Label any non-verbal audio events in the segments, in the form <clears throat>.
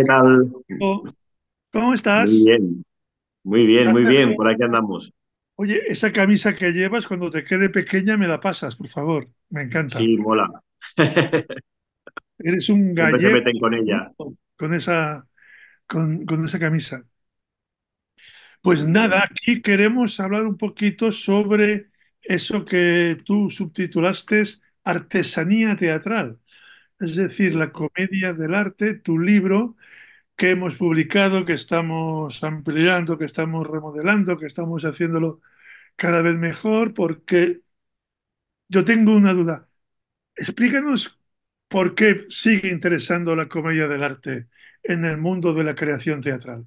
¿qué tal? ¿Cómo estás? Muy bien, muy bien, muy bien, por aquí andamos. Oye, esa camisa que llevas cuando te quede pequeña me la pasas, por favor, me encanta. Sí, mola. Eres un <laughs> gallego. con ella. Con esa, con, con esa camisa. Pues nada, aquí queremos hablar un poquito sobre eso que tú subtitulaste artesanía teatral es decir, La Comedia del Arte, tu libro que hemos publicado, que estamos ampliando, que estamos remodelando, que estamos haciéndolo cada vez mejor, porque yo tengo una duda. Explícanos por qué sigue interesando la comedia del arte en el mundo de la creación teatral.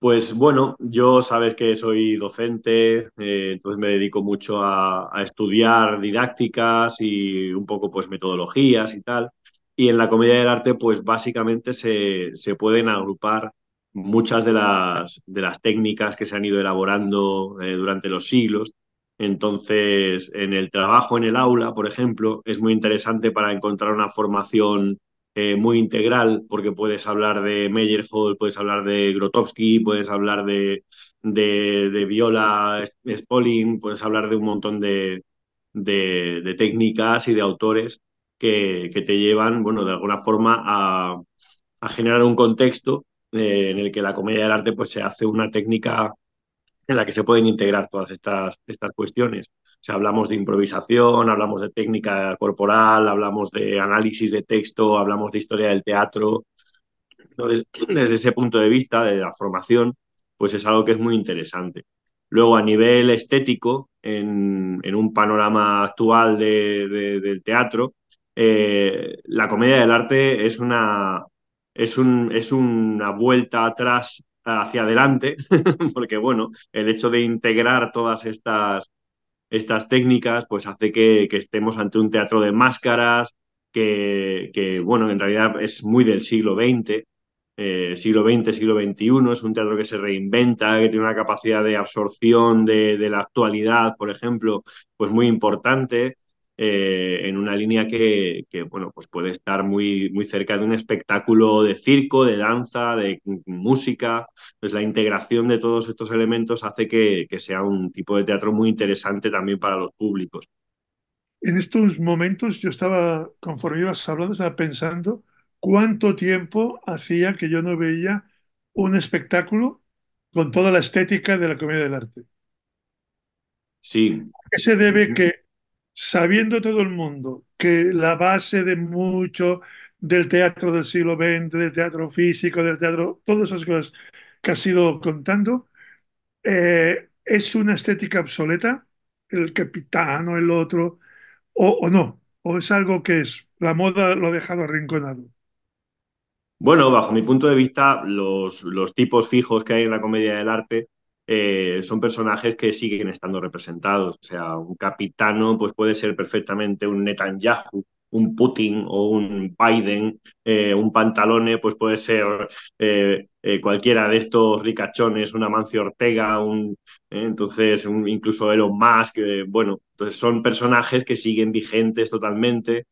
Pues bueno, yo sabes que soy docente, eh, entonces me dedico mucho a, estudiar didácticas y un poco pues metodologías y tal. Y en la comedia del arte pues básicamente se, pueden agrupar muchas de las, de las técnicas que se han ido elaborando eh, durante los siglos. Entonces, en el trabajo en el aula, por ejemplo, es muy interesante para encontrar una formación eh, muy integral, porque puedes hablar de Meyerhold, puedes hablar de Grotowski, puedes hablar de, de, Viola Spolin, puedes hablar de un montón de, de, técnicas y de autores que, que, te llevan, bueno, de alguna forma a, generar un contexto eh, en el que la comedia del arte pues, se hace una técnica en la que se pueden integrar todas estas, estas cuestiones. O sea, hablamos de improvisación, hablamos de técnica corporal, hablamos de análisis de texto, hablamos de historia del teatro. Entonces, <clears throat> desde ese punto de vista de la formación, pues es algo que es muy interesante. Luego, a nivel estético, en, un panorama actual del teatro, eh, la comedia del arte es una, es, un, es una vuelta atrás hacia adelante, <laughs> porque bueno, el hecho de integrar todas estas, estas técnicas, pues hace que, estemos ante un teatro de máscaras, que, que, bueno, en realidad es muy del siglo XX, eh, siglo XX, siglo XXI, es un teatro que se reinventa, que tiene una capacidad de absorción de, de la actualidad, por ejemplo, pues muy importante. Eh, en una línea que, bueno, pues puede estar muy, muy cerca de un espectáculo de circo, de danza, de música. Pues la integración de todos estos elementos hace que, sea un tipo de teatro muy interesante también para los públicos. En estos momentos yo estaba, conforme ibas hablando, estaba pensando cuánto tiempo hacía que yo no veía un espectáculo con toda la estética de la comedia del arte. Sí. qué se debe que sabiendo todo el mundo que la base de mucho del teatro del siglo XX, del teatro físico, del teatro, todas esas cosas que has ido contando, eh, es una estética obsoleta, el capitán o el otro, o, no, o es algo que es, la moda lo ha dejado arrinconado. Bueno, bajo mi punto de vista, los, los tipos fijos que hay en la comedia del arte eh, son personajes que siguen estando representados. O sea, un capitano pues puede ser perfectamente un Netanyahu, un Putin o un Biden, eh, un pantalone, pues puede ser eh, cualquiera de estos ricachones, un Amancio Ortega, un entonces incluso Elon Musk, bueno, entonces son personajes que siguen vigentes totalmente.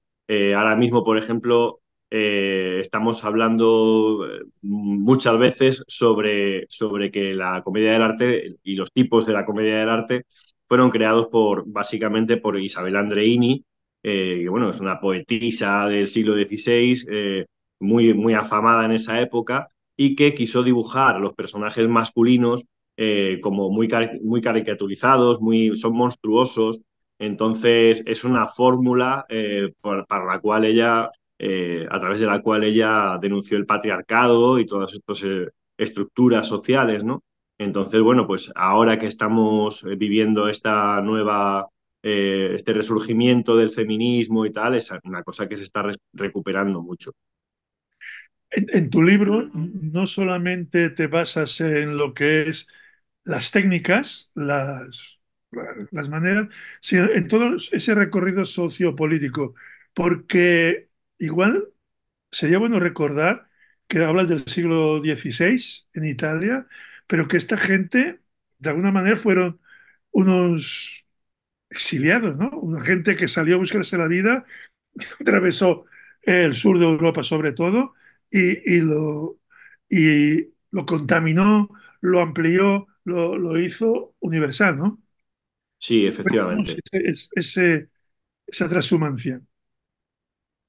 ahora mismo, por ejemplo, eh, estamos hablando eh, muchas veces sobre, sobre que la comedia del arte y los tipos de la comedia del arte fueron creados por básicamente por Isabel Andreini, eh, que bueno, es una poetisa del siglo XVI, muy, muy afamada en esa época, y que quiso dibujar los personajes masculinos como muy, muy caricaturizados, muy, son monstruosos. Entonces es una fórmula para la cual ella eh, a través de la cual ella denunció el patriarcado y todas estas eh, estructuras sociales, ¿no? Entonces, bueno, pues ahora que estamos eh, viviendo esta nueva, este resurgimiento del feminismo y tal, es una cosa que se está recuperando mucho. En, tu libro no solamente te basas en lo que es las técnicas, las, las maneras, sino en todo ese recorrido sociopolítico, porque igual sería bueno recordar que hablas del siglo XVI en Italia, pero que esta gente, de alguna manera, fueron unos exiliados, ¿no? Una gente que salió a buscarse la vida, <laughs> atravesó el sur de Europa sobre todo, y, lo, y lo contaminó, lo amplió, lo, hizo universal, ¿no? Sí, efectivamente. esa transhumancia.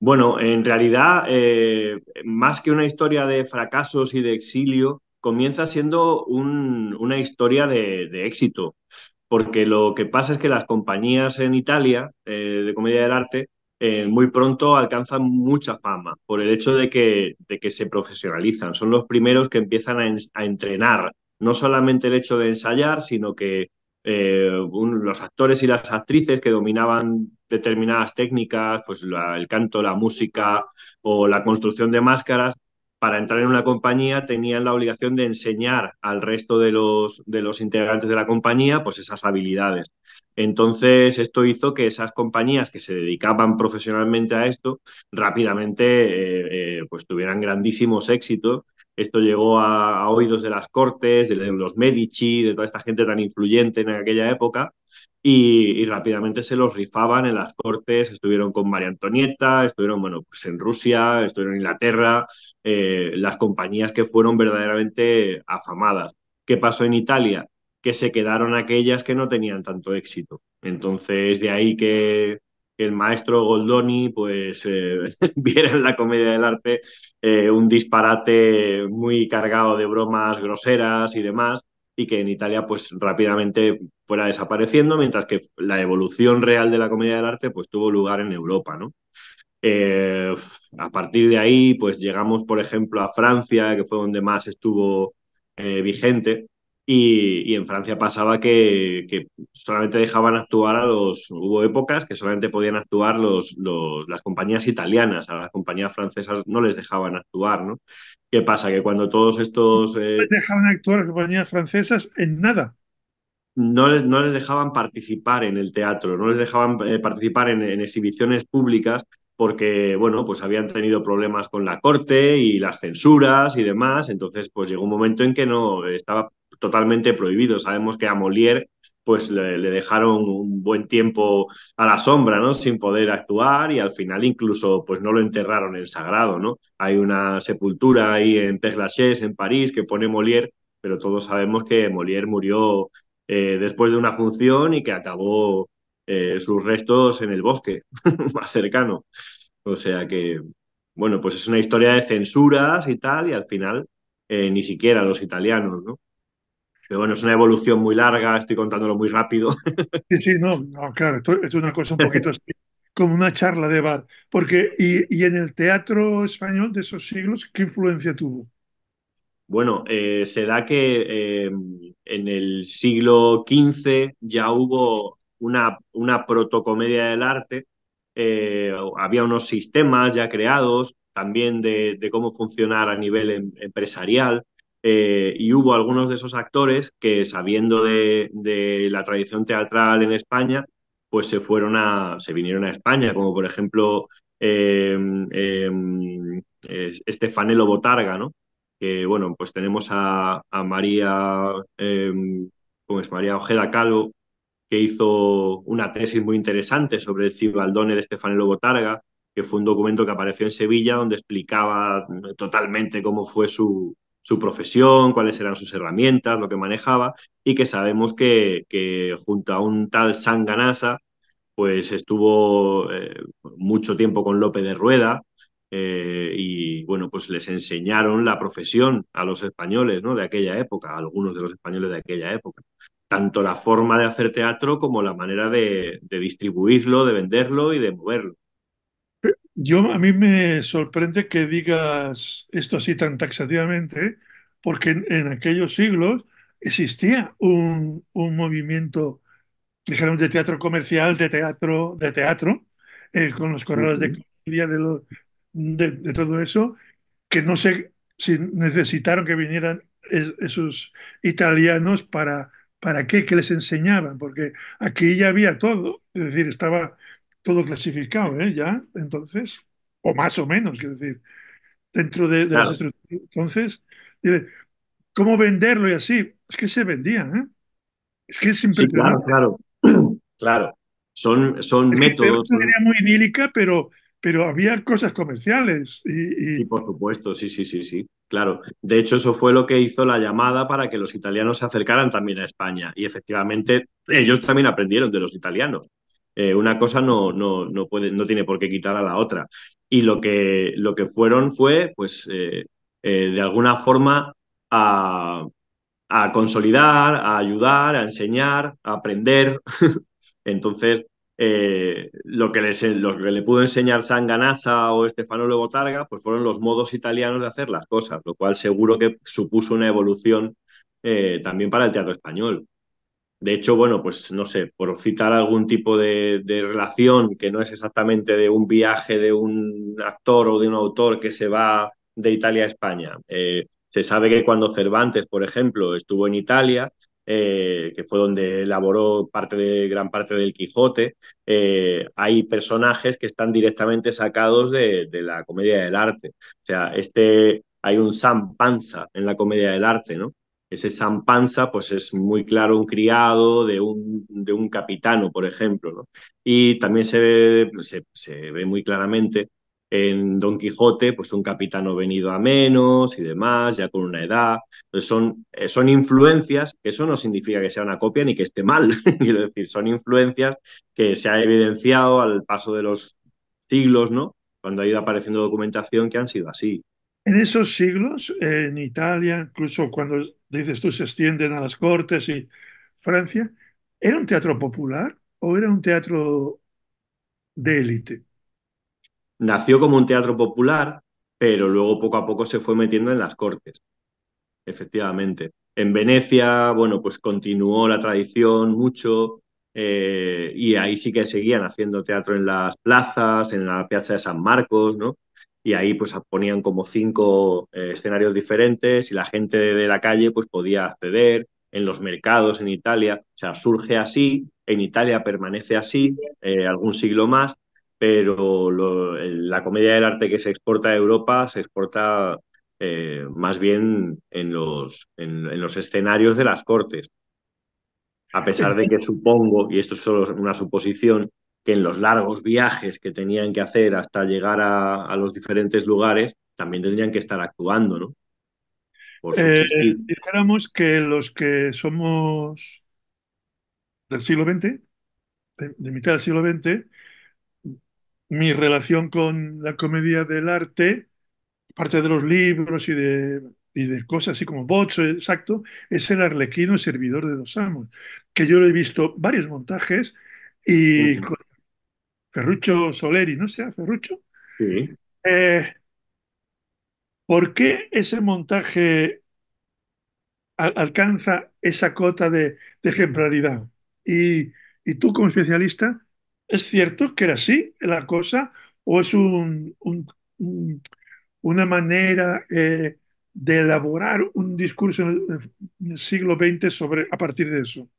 Bueno, en realidad, eh, más que una historia de fracasos y de exilio, comienza siendo una historia de, éxito, porque lo que pasa es que las compañías en Italia eh, de comedia del arte eh, muy pronto alcanzan mucha fama por el hecho de que, se profesionalizan, son los primeros que empiezan a, entrenar, no solamente el hecho de ensayar, sino que los actores y las actrices que dominaban determinadas técnicas, pues el canto, la música o la construcción de máscaras, para entrar en una compañía tenían la obligación de enseñar al resto de los, de los integrantes de la compañía pues esas habilidades. Entonces, esto hizo que esas compañías que se dedicaban profesionalmente a esto rápidamente eh, eh, pues tuvieran grandísimos éxitos. Esto llegó a, a oídos de las cortes, de los Medici, de toda esta gente tan influyente en aquella época, y, rápidamente se los rifaban en las cortes, estuvieron con María Antonieta, estuvieron bueno, pues en Rusia, estuvieron en Inglaterra, eh, las compañías que fueron verdaderamente afamadas. ¿Qué pasó en Italia? Que se quedaron aquellas que no tenían tanto éxito. Entonces, de ahí que el maestro Goldoni pues eh, <laughs> viera en la comedia del arte eh, un disparate muy cargado de bromas groseras y demás, y que en Italia pues rápidamente fuera desapareciendo, mientras que la evolución real de la comedia del arte pues tuvo lugar en Europa, ¿no? Eh, a partir de ahí pues llegamos por ejemplo a Francia, que fue donde más estuvo eh, vigente, y, en Francia pasaba que, solamente dejaban actuar a los, hubo épocas que solamente podían actuar los, las compañías italianas, a las compañías francesas no les dejaban actuar, ¿no? ¿Qué pasa? Que cuando todos estos... no eh, les dejaban actuar las compañías francesas en nada. No les, no les dejaban participar en el teatro, no les dejaban eh, participar en exhibiciones públicas porque, bueno, pues habían tenido problemas con la corte y las censuras y demás, entonces pues llegó un momento en que no estaba totalmente prohibido. Sabemos que a Molière pues le, dejaron un buen tiempo a la sombra, ¿no? Sin poder actuar y al final incluso pues no lo enterraron en sagrado, ¿no? Hay una sepultura ahí en Père Lachaise, en París, que pone Molière, pero todos sabemos que Molière murió eh, después de una función y que acabó eh, sus restos en el bosque <laughs> más cercano. O sea que, bueno, pues es una historia de censuras y tal, y al final eh, ni siquiera los italianos, ¿no? Pero bueno, es una evolución muy larga, estoy contándolo muy rápido. <laughs> Sí, sí, no, claro, es una cosa un poquito así, como una charla de bar. Porque, y, en el teatro español de esos siglos qué influencia tuvo? Bueno, eh, se da que em, en el siglo XV ya hubo una, una protocomedia del arte, eh, había unos sistemas ya creados también de, cómo funcionar a nivel em, empresarial. Eh, y hubo algunos de esos actores que, sabiendo de, la tradición teatral en España, pues se fueron a, se vinieron a España, como por ejemplo Estefanelo em, em, Botarga, ¿no? Que bueno, pues tenemos a, María, em, ¿cómo es? María Ojeda Calvo, que hizo una tesis muy interesante sobre el Cibaldone de Estefanelo Botarga, que fue un documento que apareció en Sevilla donde explicaba totalmente cómo fue su, su profesión, cuáles eran sus herramientas, lo que manejaba, y que sabemos que, junto a un tal Sanganasa, pues estuvo eh, mucho tiempo con López de Rueda, eh, y bueno, pues les enseñaron la profesión a los españoles ¿no? de aquella época, a algunos de los españoles de aquella época. Tanto la forma de hacer teatro como la manera de distribuirlo, de venderlo y de moverlo. Yo, a mí me sorprende que digas esto así tan taxativamente, porque en, aquellos siglos existía un, movimiento, dijéramos, de teatro comercial, de teatro, de teatro, eh, con los corredores de comedia, de, de, todo eso, que no sé si necesitaron que vinieran esos italianos para, para qué, que les enseñaban, porque aquí ya había todo, es decir, estaba todo clasificado, ¿eh? Ya, entonces, o más o menos, quiero decir, dentro de, las estructuras. Entonces, ¿cómo venderlo y así? Es que se vendía, ¿eh? Es que es impresionante. claro, <clears throat> claro, Son, son métodos. Es muy idílica, pero, pero había cosas comerciales. Y, Sí, por supuesto, sí, sí, sí, sí. Claro. De hecho, eso fue lo que hizo la llamada para que los italianos se acercaran también a España. Y efectivamente, ellos también aprendieron de los italianos. Eh, una cosa no, no, puede, no tiene por qué quitar a la otra. Y lo que, lo que fueron fue, pues, eh, eh, de alguna forma, a, consolidar, a ayudar, a enseñar, a aprender. <laughs> Entonces, lo, que lo que le pudo enseñar Sanganasa o Stefano botarga pues fueron los modos italianos de hacer las cosas, lo cual seguro que supuso una evolución también para el teatro español. De hecho, bueno, pues no sé, por citar algún tipo de, relación que no es exactamente de un viaje de un actor o de un autor que se va de Italia a España. Eh, se sabe que cuando Cervantes, por ejemplo, estuvo en Italia, eh, que fue donde elaboró parte de, gran parte del Quijote, eh, hay personajes que están directamente sacados de, de la comedia del arte. O sea, este, hay un Sam Panza en la comedia del arte, ¿no? Ese Sampanza, pues es muy claro un criado de un, de un capitano, por ejemplo. ¿no? Y también se ve, se, ve muy claramente en Don Quijote, pues un capitano venido a menos y demás, ya con una edad. son, eh, son influencias, eso no significa que sea una copia ni que esté mal, <laughs> quiero decir, son influencias que se ha evidenciado al paso de los siglos, ¿no? Cuando ha ido apareciendo documentación que han sido así. En esos siglos, en Italia, incluso cuando dices tú se extienden a las cortes y Francia, ¿era un teatro popular o era un teatro de élite? Nació como un teatro popular, pero luego poco a poco se fue metiendo en las cortes, efectivamente. En Venecia, bueno, pues continuó la tradición mucho, eh, y ahí sí que seguían haciendo teatro en las plazas, en la Piazza de San Marcos, ¿no? y ahí pues ponían como cinco eh, escenarios diferentes y la gente de la calle pues podía acceder en los mercados en Italia, o sea, surge así, en Italia permanece así eh, algún siglo más, pero la comedia del arte que se exporta a Europa se exporta eh, más bien en los, en los escenarios de las cortes. A pesar de que supongo, y esto es solo una suposición, en los largos viajes que tenían que hacer hasta llegar a, los diferentes lugares, también tendrían que estar actuando, ¿no? Eh, dijéramos que los que somos del siglo XX, de, mitad del siglo XX, mi relación con la comedia del arte, parte de los libros y de, y de cosas así como Bocho, exacto, es el arlequino servidor de dos amos, que yo lo he visto varios montajes y con Ferrucho Soleri, ¿no sea Ferrucho. Sí. Eh, ¿Por qué ese montaje alcanza esa cota de, ejemplaridad? Y, tú como especialista, ¿es cierto que era así la cosa o es un, una manera eh, de elaborar un discurso en el, siglo XX sobre, a partir de eso?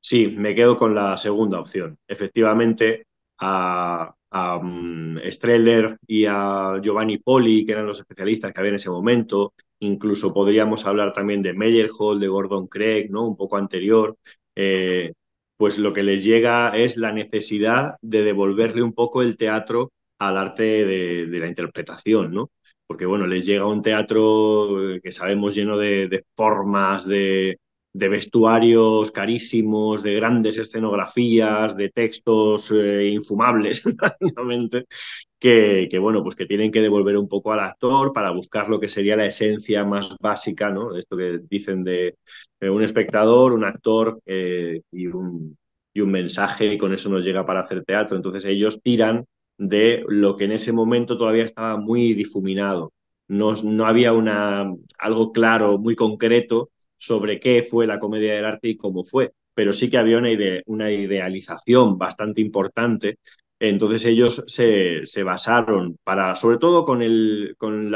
Sí, me quedo con la segunda opción. Efectivamente, a, mm, Streller y a Giovanni Poli, que eran los especialistas que había en ese momento. Incluso podríamos hablar también de Meyerhold, de Gordon Craig, ¿no? un poco anterior. Eh, pues lo que les llega es la necesidad de devolverle un poco el teatro al arte de, la interpretación, ¿no? Porque, bueno, les llega un teatro eh, que sabemos lleno de formas, de, de vestuarios carísimos, de grandes escenografías, de textos eh, infumables, <laughs> que, que, bueno, pues que tienen que devolver un poco al actor para buscar lo que sería la esencia más básica, ¿no? Esto que dicen de, un espectador, un actor eh, y, un, y un mensaje, y con eso nos llega para hacer teatro. Entonces ellos tiran de lo que en ese momento todavía estaba muy difuminado. No, no había una, algo claro, muy concreto, sobre qué fue la comedia del arte y cómo fue, pero sí que había una, idealización bastante importante. Entonces ellos se, basaron para, sobre todo con el, con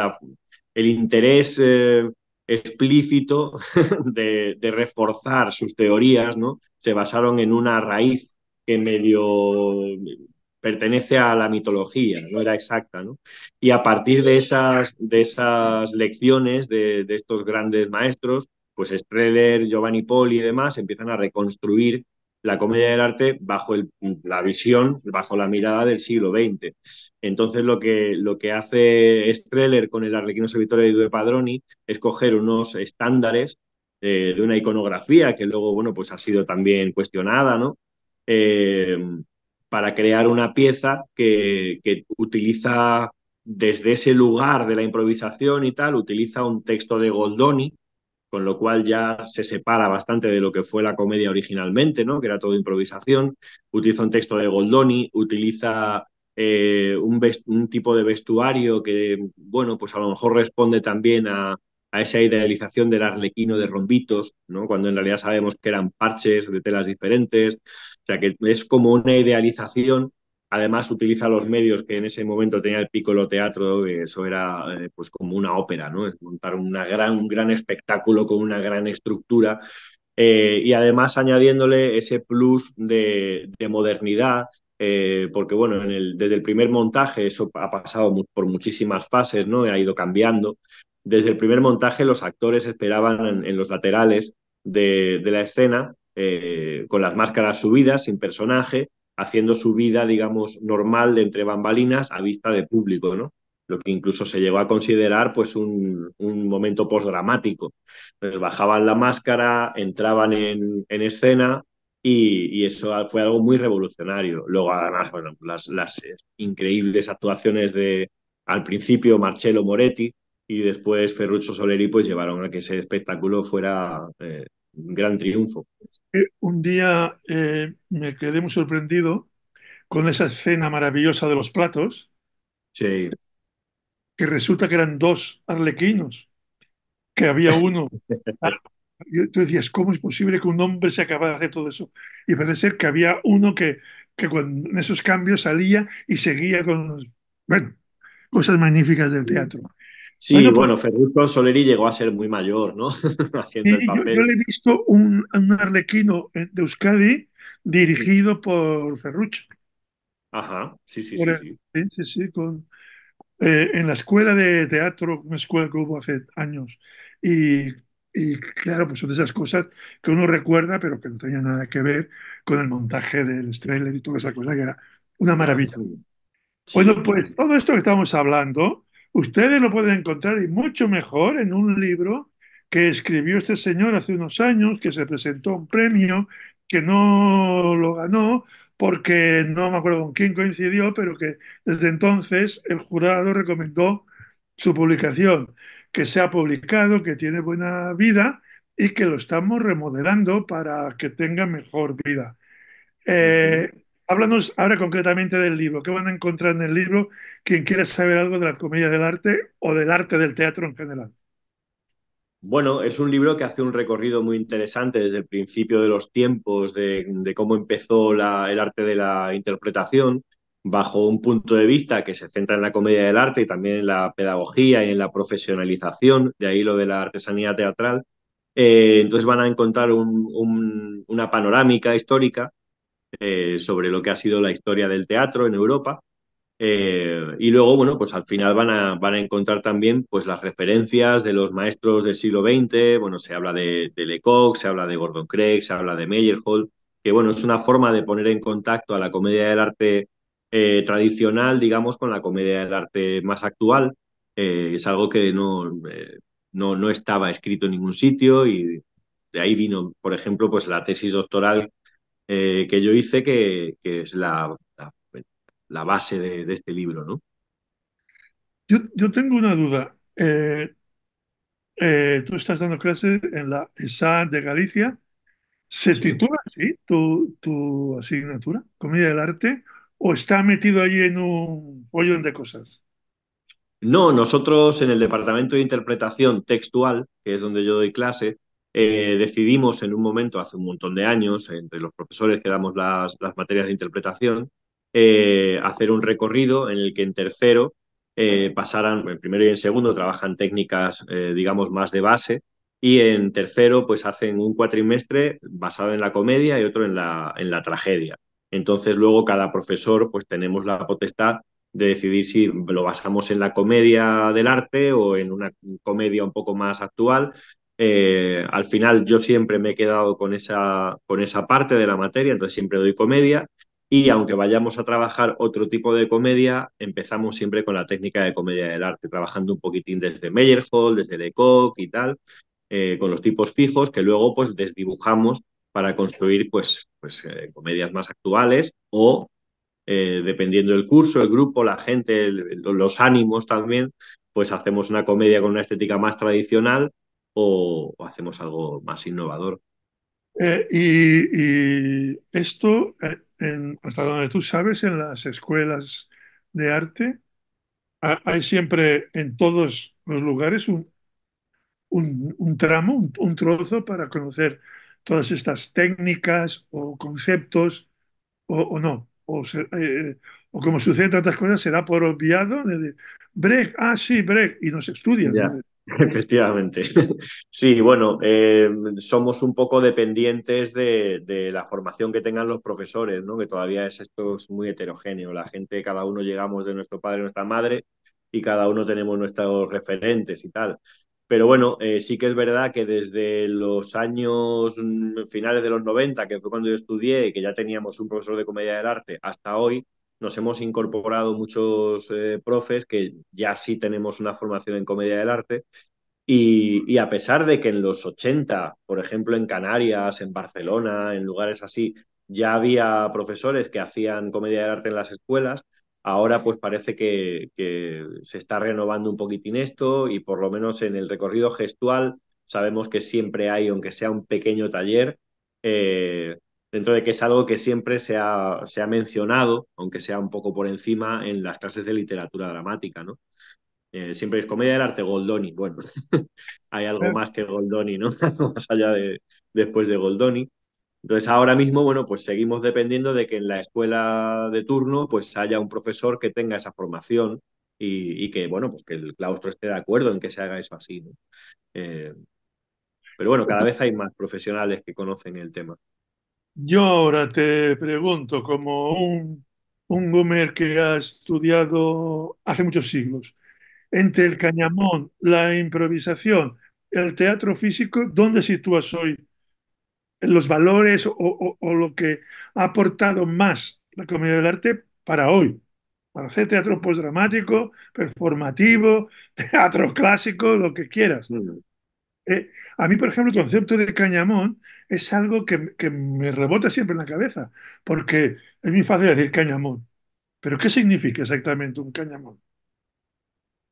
el interés eh, explícito <laughs> de, reforzar sus teorías, ¿no? Se basaron en una raíz que medio pertenece a la mitología, no era exacta, ¿no? Y a partir de esas, de esas lecciones de estos grandes maestros, pues Streller, Giovanni Poli y demás empiezan a reconstruir la comedia del arte bajo la visión, bajo la mirada del siglo XX. Entonces lo que, lo que hace Streller con el Arlequino Servitorio de Padroni es coger unos estándares eh, de una iconografía que luego, bueno, pues ha sido también cuestionada, ¿no? Eh, para crear una pieza que, que utiliza desde ese lugar de la improvisación y tal, utiliza un texto de Goldoni, con lo cual ya se separa bastante de lo que fue la comedia originalmente, ¿no? que era todo improvisación. Utiliza un texto de Goldoni, utiliza eh, un, tipo de vestuario que, bueno, pues a lo mejor responde también a, a esa idealización del arlequino de rombitos, ¿no? cuando en realidad sabemos que eran parches de telas diferentes, o sea que es como una idealización Además, utiliza los medios que en ese momento tenía el Piccolo Teatro, eso era eh, pues como una ópera, ¿no? Montar gran, un gran espectáculo con una gran estructura eh, y además añadiéndole ese plus de, modernidad, eh, porque bueno, desde el primer montaje eso ha pasado por muchísimas fases, ¿no? Ha ido cambiando. Desde el primer montaje los actores esperaban en, los laterales de, la escena con las máscaras subidas, sin personaje, haciendo su vida, digamos, normal de entre bambalinas a vista de público, ¿no? Lo que incluso se llegó a considerar pues un, un momento postdramático. Pues bajaban la máscara, entraban en, escena y, eso fue algo muy revolucionario. Luego, además, las, las increíbles actuaciones de, al principio, Marcello Moretti, y después Ferruccio Soleri pues llevaron a que ese espectáculo fuera eh, un gran triunfo. Eh, un día eh, me quedé muy sorprendido con esa escena maravillosa de los platos. Que resulta que eran dos arlequinos, que había uno. <laughs> Ah, y tú decías, ¿cómo es posible que un hombre se acabara de todo eso? Y parece ser que había uno que, que con esos cambios salía y seguía con. Bueno, cosas magníficas del teatro. Sí, pues bueno, Ferruccio Soleri llegó a ser muy mayor, ¿no? <laughs> Haciendo el papel. Yo, le he visto un, arlequino eh, de Euskadi dirigido por Ferruccio. Ajá, sí, sí, sí, con, eh, en la escuela de teatro, una escuela que hubo hace años, y, y, claro, pues son de esas cosas que uno recuerda, pero que no tenía nada que ver con el montaje del trailer y toda esa cosa, que era una maravilla. Bueno, pues todo esto que estamos hablando Ustedes lo pueden encontrar y mucho mejor en un libro que escribió este señor hace unos años, que se presentó un premio, que no lo ganó, porque no me acuerdo con quién coincidió, pero que desde entonces el jurado recomendó su publicación, que se ha publicado, que tiene buena vida y que lo estamos remodelando para que tenga mejor vida. Eh, Háblanos ahora concretamente del libro. ¿Qué van a encontrar en el libro quien quiera saber algo de la comedia del arte o del arte del teatro en general? Bueno, es un libro que hace un recorrido muy interesante desde el principio de los tiempos, de, cómo empezó el arte de la interpretación, bajo un punto de vista que se centra en la comedia del arte y también en la pedagogía y en la profesionalización, de ahí lo de la artesanía teatral. Eh, entonces van a encontrar una panorámica histórica eh, sobre lo que ha sido la historia del teatro en Europa. Eh, y luego, bueno, pues al final van a, van a encontrar también pues las referencias de los maestros del siglo XX, bueno, se habla de, Lecoq, se habla de Gordon Craig, se habla de Meyerhold, que bueno, es una forma de poner en contacto a la comedia del arte eh, tradicional, digamos, con la comedia del arte más actual. es algo que no, no, no estaba escrito en ningún sitio y de ahí vino, por ejemplo, pues la tesis doctoral eh, que yo hice, que, es la, la, base de, este libro, ¿no? Yo, tengo una duda. Eh, eh, tú estás dando clases en la ESA de Galicia. ¿Se titula así tu, asignatura, Comedia del Arte, o está metido allí en un follón de cosas? No, nosotros en el Departamento de Interpretación Textual, que es donde yo doy clase, eh, decidimos en un momento, hace un montón de años, entre los profesores que damos las, materias de interpretación, eh, hacer un recorrido en el que en tercero eh, pasaran, en primero y en segundo trabajan técnicas, digamos, más de base, y en tercero pues hacen un cuatrimestre basado en la comedia y otro en la, en la tragedia. Entonces luego cada profesor pues tenemos la potestad de decidir si lo basamos en la comedia del arte o en una comedia un poco más actual eh, al final yo siempre me he quedado con esa, con esa parte de la materia, entonces siempre doy comedia y aunque vayamos a trabajar otro tipo de comedia, empezamos siempre con la técnica de comedia del arte, trabajando un poquitín desde Meyerhold, desde Lecoq y tal, eh, con los tipos fijos que luego pues desdibujamos para construir pues, pues eh, comedias más actuales o dependiendo del curso, el grupo, la gente, los ánimos también, pues hacemos una comedia con una estética más tradicional o, hacemos algo más innovador. Eh, y, esto, eh, en, hasta donde tú sabes, en las escuelas de arte, hay siempre en todos los lugares un, tramo, un, trozo para conocer todas estas técnicas o conceptos o, no. O, eh, como sucede en tantas cosas, se da por obviado. De, break, ah, sí, break, y no se estudia. <laughs> Efectivamente. Sí, bueno, eh, somos un poco dependientes de, la formación que tengan los profesores, ¿no? Que todavía es esto es muy heterogéneo. La gente, cada uno llegamos de nuestro padre, nuestra madre, y cada uno tenemos nuestros referentes y tal. Pero bueno, eh, sí que es verdad que desde los años mm, finales de los 90, que fue cuando yo estudié, que ya teníamos un profesor de comedia del arte, hasta hoy, nos hemos incorporado muchos eh, profes que ya sí tenemos una formación en comedia del arte y, a pesar de que en los 80, por ejemplo, en Canarias, en Barcelona, en lugares así, ya había profesores que hacían comedia del arte en las escuelas, ahora pues parece que, se está renovando un poquitín esto y por lo menos en el recorrido gestual sabemos que siempre hay, aunque sea un pequeño taller, eh, dentro de que es algo que siempre se ha, se ha, mencionado, aunque sea un poco por encima, en las clases de literatura dramática, ¿no? Eh, siempre es comedia del arte Goldoni. Bueno, <laughs> hay algo más que Goldoni, ¿no? <laughs> más allá de después de Goldoni. Entonces, ahora mismo, bueno, pues seguimos dependiendo de que en la escuela de turno, pues haya un profesor que tenga esa formación y, que, bueno, pues que el claustro esté de acuerdo en que se haga eso así, eh, pero bueno, cada vez hay más profesionales que conocen el tema. Yo ahora te pregunto, como un, un Gomer que ha estudiado hace muchos siglos, entre el cañamón, la improvisación, el teatro físico, ¿dónde sitúas hoy los valores o, lo que ha aportado más la comedia del arte para hoy? Para hacer teatro postdramático, performativo, <laughs> teatro clásico, lo que quieras. Mm. Eh, a mí, por ejemplo, el concepto de cañamón es algo que, me rebota siempre en la cabeza, porque es muy fácil decir cañamón. Pero ¿qué significa exactamente un cañamón?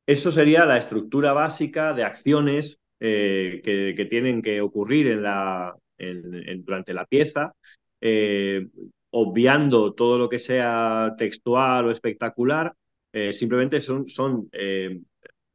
Eso sería la estructura básica de acciones eh, que, tienen que ocurrir durante la pieza, eh, obviando todo lo que sea textual o espectacular, simplemente son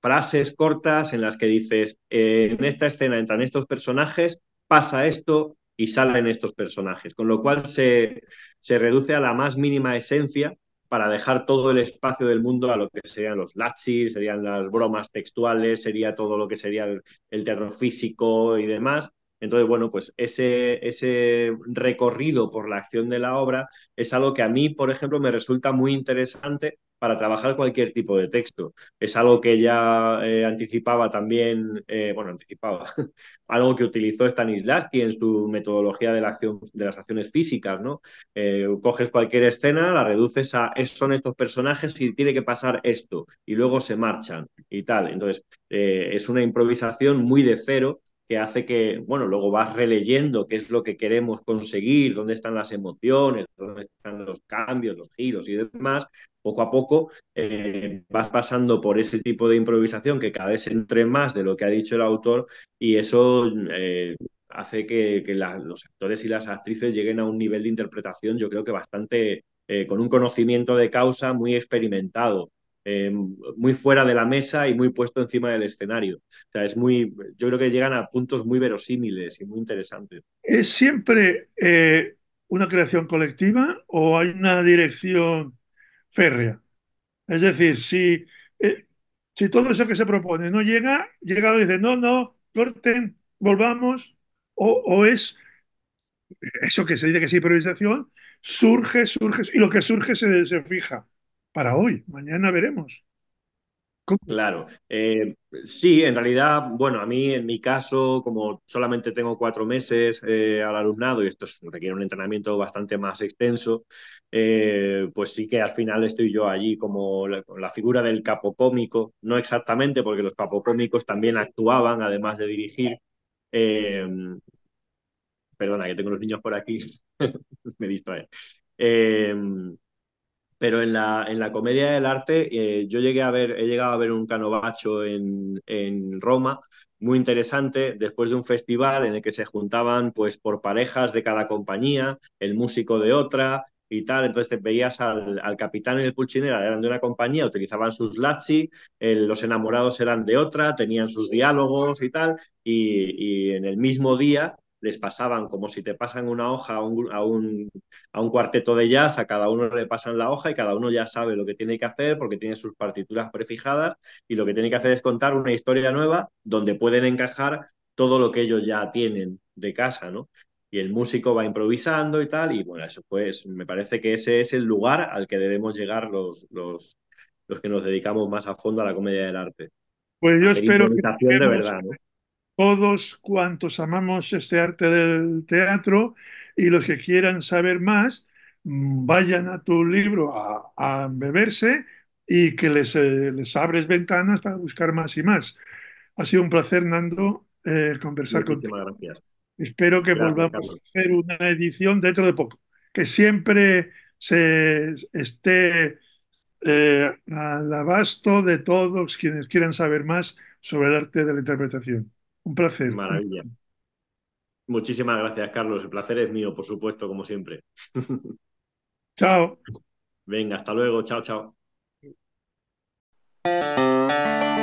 frases cortas en las que dices, eh, en esta escena entran estos personajes, pasa esto y salen estos personajes, con lo cual se, se reduce a la más mínima esencia para dejar todo el espacio del mundo a lo que serían los lachis, serían las bromas textuales, sería todo lo que sería el terror físico y demás, entonces, bueno, pues ese, ese recorrido por la acción de la obra es algo que a mí, por ejemplo, me resulta muy interesante para trabajar cualquier tipo de texto. Es algo que ya eh, anticipaba también, eh, bueno, anticipaba, <laughs> algo que utilizó Stanislavski en su metodología de, la acción, de las acciones físicas, ¿no? Eh, coges cualquier escena, la reduces a son estos personajes y tiene que pasar esto, y luego se marchan y tal. Entonces, es una improvisación muy de cero que hace que, bueno, luego vas releyendo qué es lo que queremos conseguir, dónde están las emociones, dónde están los cambios, los giros y demás, poco a poco eh, vas pasando por ese tipo de improvisación que cada vez entre más de lo que ha dicho el autor y eso eh, hace que, los actores y las actrices lleguen a un nivel de interpretación yo creo que bastante, eh, con un conocimiento de causa muy experimentado. Eh, muy fuera de la mesa y muy puesto encima del escenario. sea, es muy, yo creo que llegan a puntos muy verosímiles y muy interesantes. ¿Es siempre eh, una creación colectiva o hay una dirección férrea? Es decir, si, eh, si todo eso que se propone no llega, llega y dice, no, no, corten, volvamos, o, o es eso que se dice que es improvisación, surge, surge, y lo que surge se, se fija para hoy. Mañana veremos. Claro. Eh, sí, en realidad, bueno, a mí en mi caso, como solamente tengo cuatro meses eh, al alumnado y esto requiere un entrenamiento bastante más extenso, eh, pues sí que al final estoy yo allí como la, figura del capocómico, no exactamente porque los capocómicos también actuaban además de dirigir. perdona, que tengo los niños por aquí, <laughs> me distrae. Pero en la, en la comedia del arte, eh, yo llegué a ver, he llegado a ver un Canovacho en, en Roma, muy interesante, después de un festival en el que se juntaban pues por parejas de cada compañía, el músico de otra, y tal. Entonces te veías al, al capitán y el pulchinera, eran de una compañía, utilizaban sus lazzi, los enamorados eran de otra, tenían sus diálogos y tal. Y, y, en el mismo día les pasaban como si te pasan una hoja a un, a un, cuarteto de jazz, a cada uno le pasan la hoja y cada uno ya sabe lo que tiene que hacer porque tiene sus partituras prefijadas y lo que tiene que hacer es contar una historia nueva donde pueden encajar todo lo que ellos ya tienen de casa, ¿no? y el músico va improvisando y tal, y bueno, eso pues me parece que ese es el lugar al que debemos llegar los, los, los que nos dedicamos más a fondo a la comedia del arte. Pues yo espero que, de verdad, todos cuantos amamos este arte del teatro y los que quieran saber más, vayan a tu libro a, beberse y que eh, les, abres ventanas para buscar más y más. Ha sido un placer, Nando, eh, conversar Muchísimas contigo. Gracias. Espero que volvamos a hacer una edición dentro de poco, que siempre se esté eh, al abasto de todos quienes quieran saber más sobre el arte de la interpretación. Un placer. Maravilla. Muchísimas gracias, Carlos. El placer es mío, por supuesto, como siempre. <laughs> Chao. Venga, hasta luego. Chao, chao.